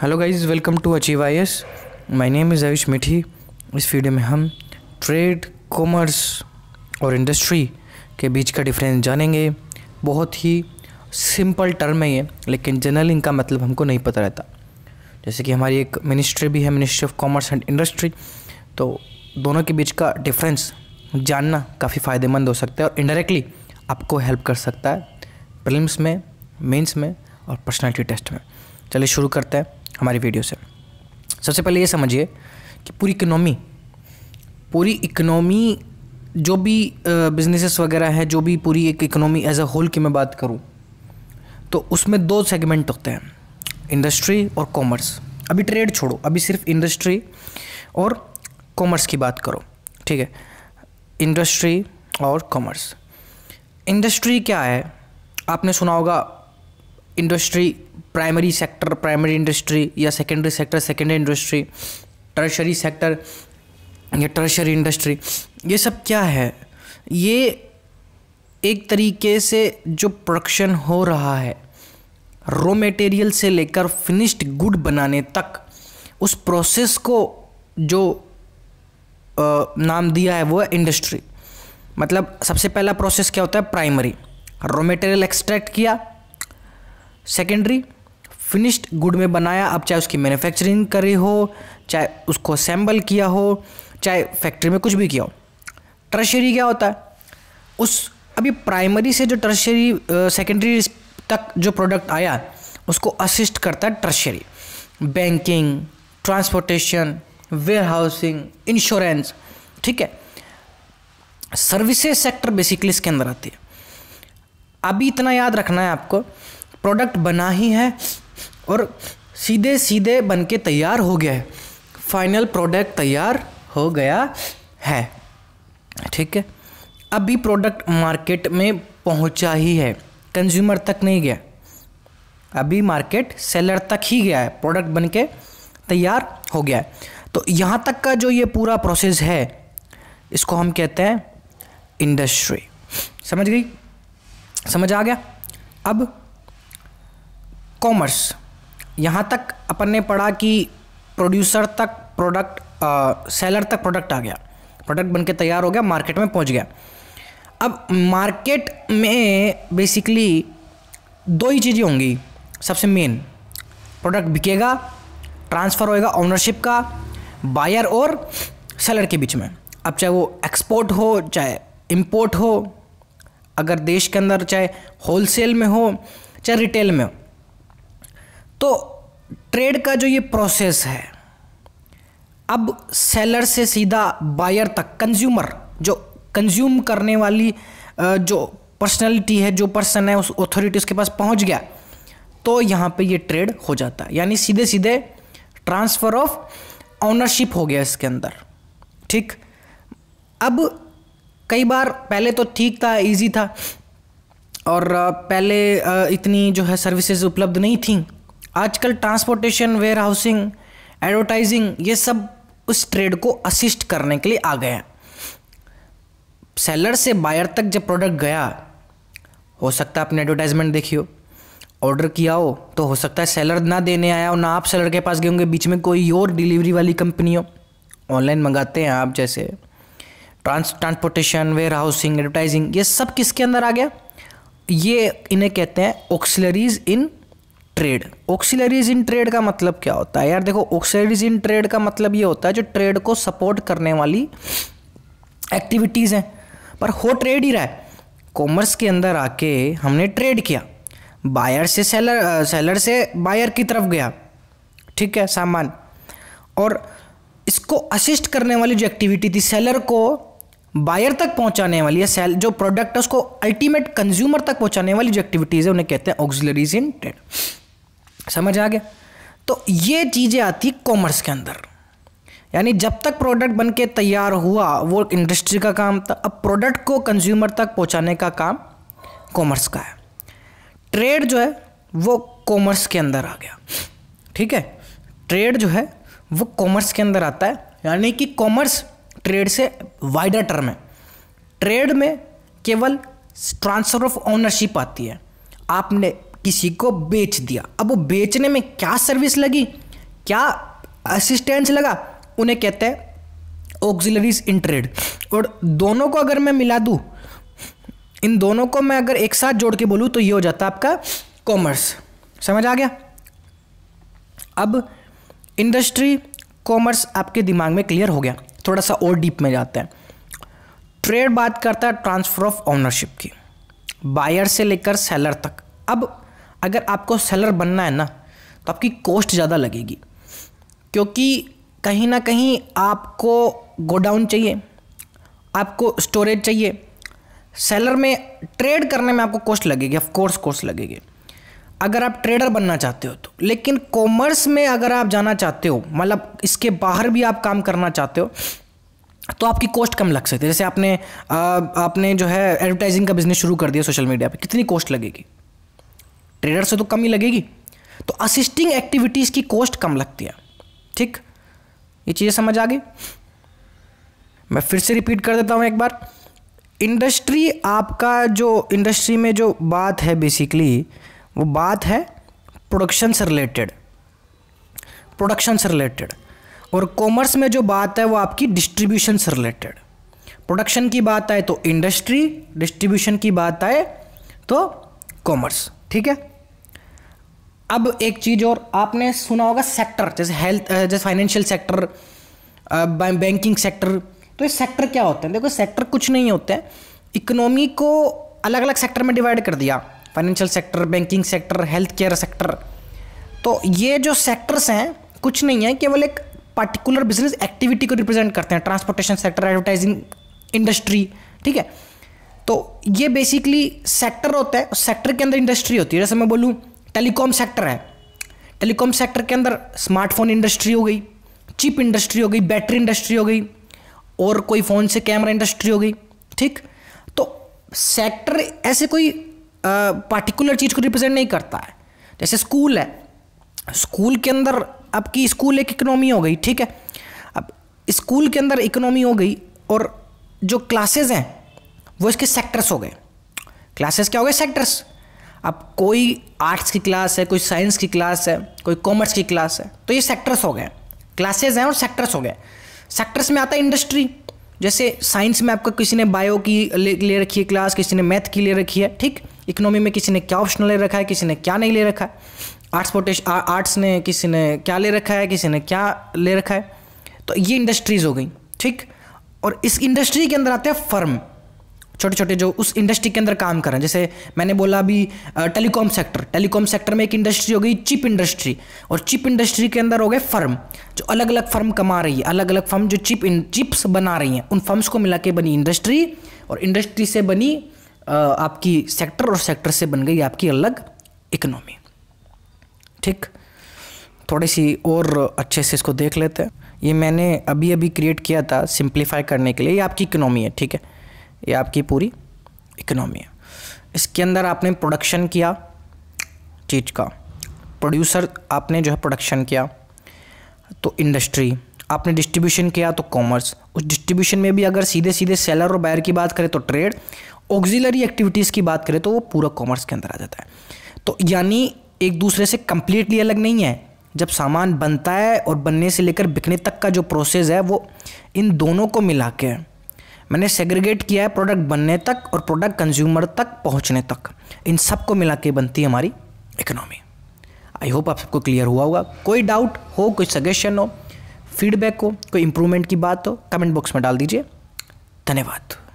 hello guys welcome to achieve I S my name is Ayush Mithi इस video में हम trade commerce और industry के बीच का डिफरेंस जानेंगे बहुत ही सिंपल टर्म है ये लेकिन जनरल इनका मतलब हमको नहीं पता रहता जैसे कि हमारी एक मिनिस्ट्री भी है ministry of commerce and industry तो दोनों के बीच का डिफरेंस जानना काफ़ी फ़ायदेमंद हो सकता है और इनडायरेक्टली आपको हेल्प कर सकता है प्रिलिम्स में मेंस में और पर्सनालिटी टेस्ट में चलिए शुरू करते हैं हमारी वीडियो से सबसे पहले ये समझिए कि पूरी इकनॉमी पूरी इकनॉमी जो भी बिजनेसेस वगैरह हैं जो भी पूरी एक इकनॉमी एज अ होल की मैं बात करूँ तो उसमें दो सेगमेंट होते हैं इंडस्ट्री और कॉमर्स अभी ट्रेड छोड़ो अभी सिर्फ इंडस्ट्री और कॉमर्स की बात करो ठीक है इंडस्ट्री और कॉमर्स इंडस्ट्री क्या है आपने सुना होगा industry primary sector primary industry या secondary sector secondary industry tertiary sector या टर्शरी इंडस्ट्री ये सब क्या है ये एक तरीके से जो प्रोडक्शन हो रहा है रॉ मटेरियल से लेकर फिनिश्ड गुड बनाने तक उस प्रोसेस को जो नाम दिया है वो है इंडस्ट्री मतलब सबसे पहला प्रोसेस क्या होता है प्राइमरी रॉ मटेरियल एक्सट्रैक्ट किया सेकेंडरी फिनिश्ड गुड में बनाया अब चाहे उसकी मैन्युफैक्चरिंग करी हो चाहे उसको असेंबल किया हो चाहे फैक्ट्री में कुछ भी किया हो टर्शरी क्या होता है उस अभी प्राइमरी से जो टर्शरी सेकेंडरी तक जो प्रोडक्ट आया उसको असिस्ट करता है tertiary banking transportation warehousing insurance ठीक है सर्विसेज सेक्टर बेसिकली इसके अंदर आती है अभी इतना याद रखना है आपको प्रोडक्ट बना ही है और सीधे सीधे बन के तैयार हो गया है फाइनल प्रोडक्ट तैयार हो गया है ठीक है अभी प्रोडक्ट मार्केट में पहुंचा ही है कंज्यूमर तक नहीं गया अभी मार्केट सेलर तक ही गया है प्रोडक्ट बन के तैयार हो गया है तो यहाँ तक का जो ये पूरा प्रोसेस है इसको हम कहते हैं इंडस्ट्री समझ गई समझ आ गया अब कॉमर्स यहाँ तक अपन ने पढ़ा कि प्रोड्यूसर तक प्रोडक्ट सेलर तक प्रोडक्ट आ गया प्रोडक्ट बनके तैयार हो गया मार्केट में पहुँच गया अब मार्केट में बेसिकली दो ही चीज़ें होंगी सबसे मेन प्रोडक्ट बिकेगा ट्रांसफ़र होएगा ओनरशिप का बायर और सेलर के बीच में अब चाहे वो एक्सपोर्ट हो चाहे इम्पोर्ट हो अगर देश के अंदर चाहे होलसेल में हो चाहे रिटेल में हो तो ट्रेड का जो ये प्रोसेस है अब सेलर से सीधा बायर तक कंज्यूमर जो कंज्यूम करने वाली जो पर्सनैलिटी है जो पर्सन है उस ऑथोरिटी उसके पास पहुंच गया तो यहाँ पे ये ट्रेड हो जाता है यानी सीधे सीधे ट्रांसफ़र ऑफ ऑनरशिप हो गया इसके अंदर ठीक अब कई बार पहले तो ठीक था इजी था और पहले इतनी जो है सर्विसेज उपलब्ध नहीं थी आजकल ट्रांसपोर्टेशन वेयर हाउसिंग एडवर्टाइजिंग ये सब उस ट्रेड को असिस्ट करने के लिए आ गए हैं सेलर से बायर तक जब प्रोडक्ट गया हो सकता है आपने एडवर्टाइजमेंट देखी हो ऑर्डर किया हो तो हो सकता है सेलर ना देने आया हो ना आप सेलर के पास गए होंगे बीच में कोई और डिलीवरी वाली कंपनी हो ऑनलाइन मंगाते हैं आप जैसे trans transportation warehousing advertising ये सब किसके अंदर आ गया ये इन्हें कहते हैं auxiliaries in trade auxiliaries in trade का मतलब क्या होता है यार देखो ऑक्सीलरीज इन ट्रेड का मतलब ये होता है जो ट्रेड को सपोर्ट करने वाली एक्टिविटीज़ हैं पर हो ट्रेड ही रहा है कॉमर्स के अंदर आके हमने ट्रेड किया बायर से सेलर सेलर से बायर की तरफ गया ठीक है सामान और इसको असिस्ट करने वाली जो एक्टिविटी थी सेलर को बायर तक पहुंचाने वाली है सेल जो प्रोडक्ट है उसको अल्टीमेट कंज्यूमर तक पहुंचाने वाली जो एक्टिविटीज़ है उन्हें कहते हैं ऑक्सिलरीज इन ट्रेड समझ आ गया तो ये चीज़ें आती कॉमर्स के अंदर यानी जब तक प्रोडक्ट बन के तैयार हुआ वो इंडस्ट्री का काम था अब प्रोडक्ट को कंज्यूमर तक पहुंचाने का काम कॉमर्स का है ट्रेड जो है वो कॉमर्स के अंदर आ गया ठीक है ट्रेड जो है वो कॉमर्स के अंदर आता है यानी कि कॉमर्स ट्रेड से वाइडर टर्म है ट्रेड में केवल ट्रांसफ़र ऑफ ऑनरशिप आती है आपने किसी को बेच दिया अब वो बेचने में क्या सर्विस लगी क्या असिस्टेंस लगा उन्हें कहते हैं ऑक्सिलरीज इन ट्रेड और दोनों को अगर मैं मिला दूँ इन दोनों को मैं अगर एक साथ जोड़ के बोलूँ तो ये हो जाता आपका कॉमर्स समझ आ गया अब इंडस्ट्री कॉमर्स आपके दिमाग में क्लियर हो गया थोड़ा सा और डीप में जाते हैं ट्रेड बात करता है ट्रांसफ़र ऑफ ऑनरशिप की बायर से लेकर सेलर तक अब अगर आपको सेलर बनना है ना तो आपकी कॉस्ट ज़्यादा लगेगी क्योंकि कहीं ना कहीं आपको गोडाउन चाहिए आपको स्टोरेज चाहिए सेलर में ट्रेड करने में आपको कॉस्ट लगेगी ऑफ कोर्स कॉस्ट लगेगी अगर आप ट्रेडर बनना चाहते हो तो लेकिन कॉमर्स में अगर आप जाना चाहते हो मतलब इसके बाहर भी आप काम करना चाहते हो तो आपकी कॉस्ट कम लग सकती है जैसे आपने आ, आपने जो है एडवर्टाइजिंग का बिजनेस शुरू कर दिया सोशल मीडिया पे कितनी कॉस्ट लगेगी ट्रेडर से तो कम ही लगेगी तो असिस्टिंग एक्टिविटीज़ की कॉस्ट कम लगती है ठीक ये चीज़ें समझ आ गई मैं फिर से रिपीट कर देता हूँ एक बार इंडस्ट्री आपका जो इंडस्ट्री में जो बात है बेसिकली वो बात है प्रोडक्शन से रिलेटेड प्रोडक्शन से रिलेटेड और कॉमर्स में जो बात है वो आपकी डिस्ट्रीब्यूशन से रिलेटेड प्रोडक्शन की बात आए तो इंडस्ट्री डिस्ट्रीब्यूशन की बात आए तो कॉमर्स ठीक है अब एक चीज़ और आपने सुना होगा सेक्टर जैसे हेल्थ जैसे फाइनेंशियल सेक्टर बैंकिंग सेक्टर तो ये सेक्टर क्या होते हैं देखो सेक्टर कुछ नहीं होते हैं इकोनॉमी को अलग अलग सेक्टर में डिवाइड कर दिया financial sector banking sector health care sector तो ये जो सेक्टर्स हैं कुछ नहीं है केवल एक पर्टिकुलर बिजनेस एक्टिविटी को रिप्रेजेंट करते हैं ट्रांसपोर्टेशन सेक्टर एडवर्टाइजिंग इंडस्ट्री ठीक है तो ये बेसिकली सेक्टर होता है सेक्टर के अंदर इंडस्ट्री होती है जैसे मैं बोलूँ टेलीकॉम सेक्टर है टेलीकॉम सेक्टर के अंदर स्मार्टफोन इंडस्ट्री हो गई चिप इंडस्ट्री हो गई बैटरी इंडस्ट्री हो गई और कोई फ़ोन से कैमरा इंडस्ट्री हो गई ठीक तो सेक्टर ऐसे कोई पार्टिकुलर चीज़ को रिप्रेजेंट नहीं करता है जैसे स्कूल है स्कूल के अंदर अब की स्कूल एक इकोनॉमी हो गई ठीक है अब स्कूल के अंदर इकोनॉमी हो गई और जो क्लासेस हैं वो इसके सेक्टर्स हो गए क्लासेस क्या हो गए सेक्टर्स अब कोई आर्ट्स की क्लास है कोई साइंस की क्लास है कोई कॉमर्स की क्लास है तो ये सेक्टर्स हो गए क्लासेज हैं और सेक्टर्स हो गए सेक्टर्स में आता है इंडस्ट्री जैसे साइंस में आपका किसी ने बायो की ले, ले रखी है क्लास किसी ने मैथ की ले रखी है ठीक इकोनॉमी में किसी ने क्या ऑप्शन ले रखा है किसी ने क्या नहीं ले रखा है आर्ट्स पोटेश आर्ट्स ने किसी ने क्या ले रखा है किसी ने क्या ले रखा है तो ये इंडस्ट्रीज़ हो गई ठीक और इस इंडस्ट्री के अंदर आते हैं फर्म छोटे छोटे जो उस इंडस्ट्री के अंदर काम कर रहे हैं जैसे मैंने बोला अभी टेलीकॉम सेक्टर टेलीकॉम सेक्टर में एक इंडस्ट्री हो गई चिप इंडस्ट्री और चिप इंडस्ट्री के अंदर हो गए फर्म जो अलग अलग फर्म कमा रही है अलग अलग फर्म जो चिप चिप्स बना रही हैं उन फर्म्स को मिला के बनी इंडस्ट्री और इंडस्ट्री से बनी आपकी सेक्टर और सेक्टर से बन गई आपकी अलग इकोनॉमी ठीक थोड़ी सी और अच्छे से इसको देख लेते हैं ये मैंने अभी अभी क्रिएट किया था सिंप्लीफाई करने के लिए ये आपकी इकोनॉमी है ठीक है ये आपकी पूरी इकोनॉमी है इसके अंदर आपने प्रोडक्शन किया चीज़ का प्रोड्यूसर आपने जो है प्रोडक्शन किया तो इंडस्ट्री आपने डिस्ट्रीब्यूशन किया तो कॉमर्स उस डिस्ट्रीब्यूशन में भी अगर सीधे सीधे सेलर और बायर की बात करें तो ट्रेड ऑक्जिलरी एक्टिविटीज़ की बात करें तो वो पूरा कॉमर्स के अंदर आ जाता है तो यानी एक दूसरे से कम्प्लीटली अलग नहीं है जब सामान बनता है और बनने से लेकर बिकने तक का जो प्रोसेस है वो इन दोनों को मिला के है मैंने सेग्रीगेट किया है प्रोडक्ट बनने तक और प्रोडक्ट कंज्यूमर तक पहुंचने तक इन सब को मिला के बनती है हमारी इकोनॉमी आई होप आप सबको क्लियर हुआ होगा कोई डाउट हो कोई सजेशन हो फीडबैक हो कोई इम्प्रूवमेंट की बात हो कमेंट बॉक्स में डाल दीजिए धन्यवाद